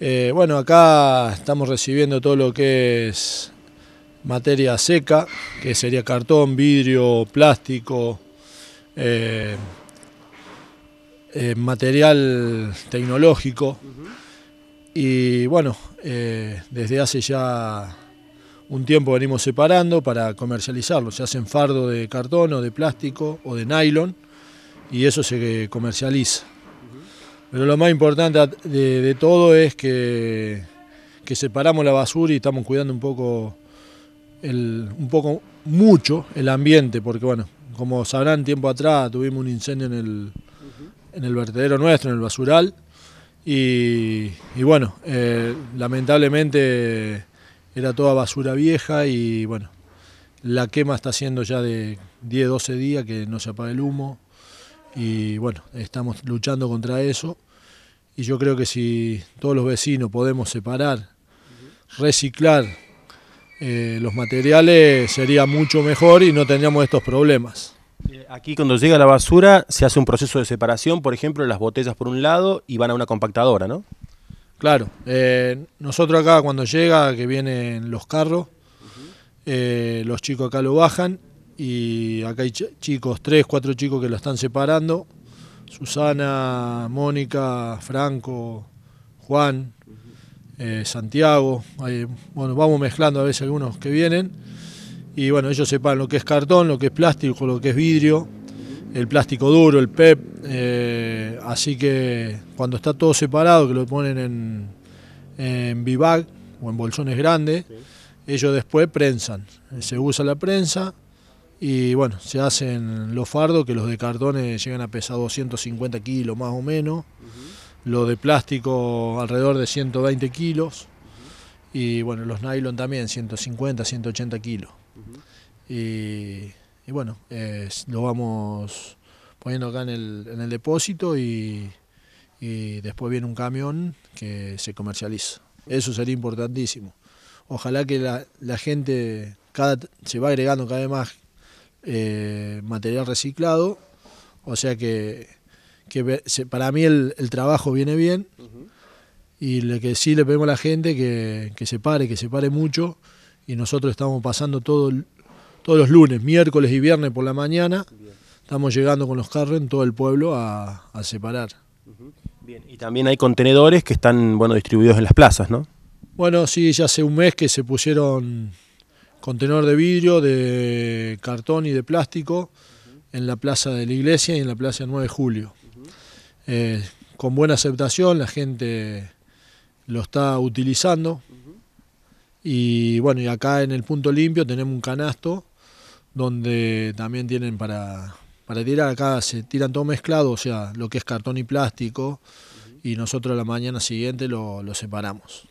Eh, bueno, acá estamos recibiendo todo lo que es materia seca, que sería cartón, vidrio, plástico, eh, eh, material tecnológico. Y bueno, desde hace ya un tiempo venimos separando para comercializarlo. Se hacen fardo de cartón o de plástico o de nylon y eso se comercializa. Pero lo más importante de, todo es que, separamos la basura y estamos cuidando un poco, el, un poco mucho el ambiente, porque bueno, como sabrán, tiempo atrás tuvimos un incendio en el, vertedero nuestro, en el basural, y, bueno, eh, lamentablemente era toda basura vieja y bueno, la quema está haciendo ya de 10, 12 días que no se apaga el humo, y bueno, estamos luchando contra eso y yo creo que si todos los vecinos podemos separar, reciclar eh, los materiales sería mucho mejor y no tendríamos estos problemas. Eh, aquí cuando llega la basura se hace un proceso de separación, por ejemplo, las botellas por un lado y van a una compactadora, ¿no? Claro, eh, nosotros acá cuando llega, que vienen los carros, los chicos acá lo bajan y acá hay chicos, tres, cuatro chicos que lo están separando. Susana, Mónica, Franco, Juan, eh, Santiago. bueno, vamos mezclando a veces algunos que vienen. Y bueno, ellos separan lo que es cartón, lo que es plástico, lo que es vidrio, el plástico duro, el PEP. E eh, así que cuando está todo separado, que lo ponen en, en bivac o en bolsones grandes, ellos después prensan. Se usa la prensa y bueno, se hacen los fardos que los de cartones llegan a pesar 250 kilos más o menos. Los de plástico alrededor de 120 kilos. Y bueno, los nylon también, 150, 180 kilos. y, bueno, lo vamos poniendo acá en el, depósito y, después viene un camión que se comercializa. Eso sería importantísimo. Ojalá que la, gente se va agregando cada vez más eh, material reciclado, o sea que, para mí el, trabajo viene bien y que sí le pedimos a la gente que, se pare, que se pare mucho y nosotros estamos pasando todos los lunes, miércoles y viernes por la mañana, estamos llegando con los carros en todo el pueblo a, separar. Bien, y también hay contenedores que están bueno distribuidos en las plazas, ¿no? Bueno, sí, ya hace un mes que se pusieron contenedor de vidrio, de cartón y de plástico en la plaza de la iglesia y en la plaza 9 de julio. Eh, con buena aceptación, la gente lo está utilizando. Y bueno, y acá en el punto limpio tenemos un canasto donde también tienen para, para tirar. Acá se tiran todo mezclado, o sea, lo que es cartón y plástico. Y nosotros la mañana siguiente lo separamos.